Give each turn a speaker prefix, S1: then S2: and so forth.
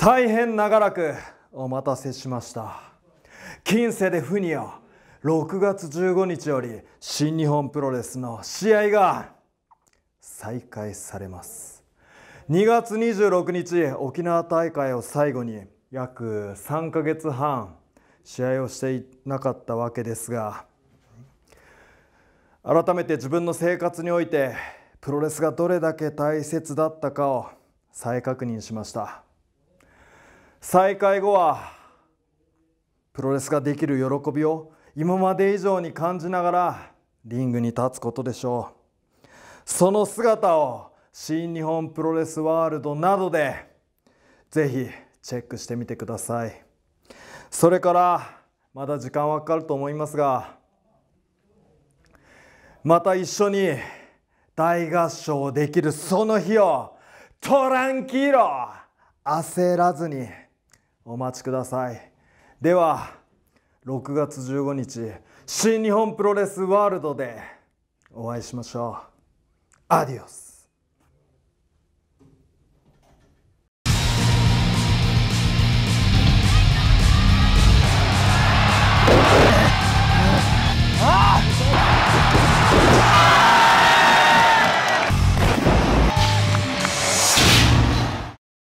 S1: 大変長らくお待たせしました近世でフニア6月15日より新日本プロレスの試合が再開されます2月26日沖縄大会を最後に約3ヶ月半試合をしていなかったわけですが改めて自分の生活においてプロレスがどれだけ大切だったかを再確認しました。再開後はプロレスができる喜びを今まで以上に感じながらリングに立つことでしょうその姿を新日本プロレスワールドなどでぜひチェックしてみてくださいそれからまだ時間はかかると思いますがまた一緒に大合唱できるその日をトランキーロ焦らずにお待ちくださいでは6月15日新日本プロレスワールドでお会いしましょうアディオス